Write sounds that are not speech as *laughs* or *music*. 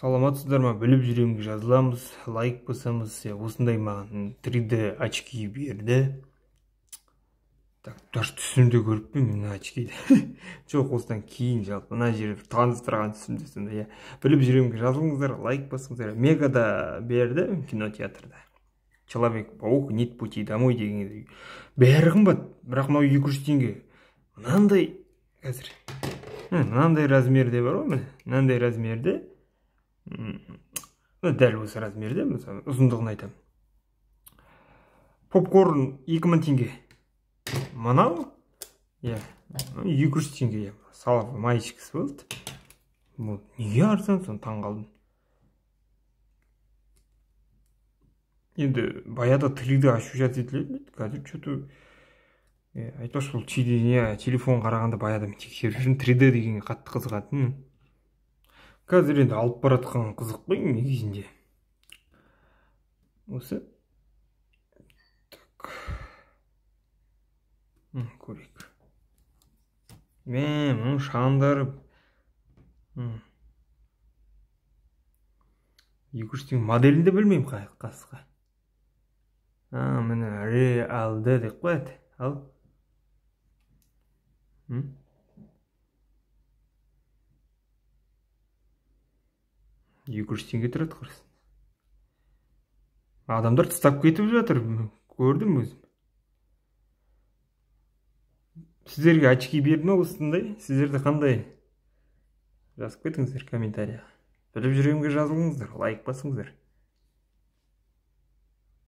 саламатсыздар ма біліп жүремін жазыламыз лайк басамыз осындай маған 3D очки берді так даже түсімде көріппін мына очкиді *laughs* жоқ осыдан кейін жалпы мына жерде таныстырған түсімде сонда иә біліп жүремін жазылыңыздар лайк басыңыздар мегада берді кинотеатрда человек паук нет пути домой деген бәрі қымбат бірақ мынау екі жүз теңге мынандай қазір мынандай размерде бар ғой міне мынандай размерде дәл осы размерде мысалы ұзындығын айтамын попкорн 2000 теңге мынау иә екі жүз теңге иә салат маечкасы болды бұл неге арзан соны қалдым енді баяғыда 3 ашу жазып етілетін еді қазір че то иә, айтпақшы бұл телефон қарағанда баяғыда мен тексеріп жүрмін 3D дегенге қатты қызығатынмын қазір енді алып баратқан қызық қой негізінде осы так көрейік мә мұның шамдары екі жүз моделін де білмеймін қай қасқа а міне реалды деп қояды ал екі жүз теңге тұрады құрысын адамдар тұстап кетіп жатыр көрдім өзім сіздерге очки берді ма осындай сіздерде қандай жазып кетіңіздер комментарияға біліп жүрегімге жазылыңыздар лайк басыңыздар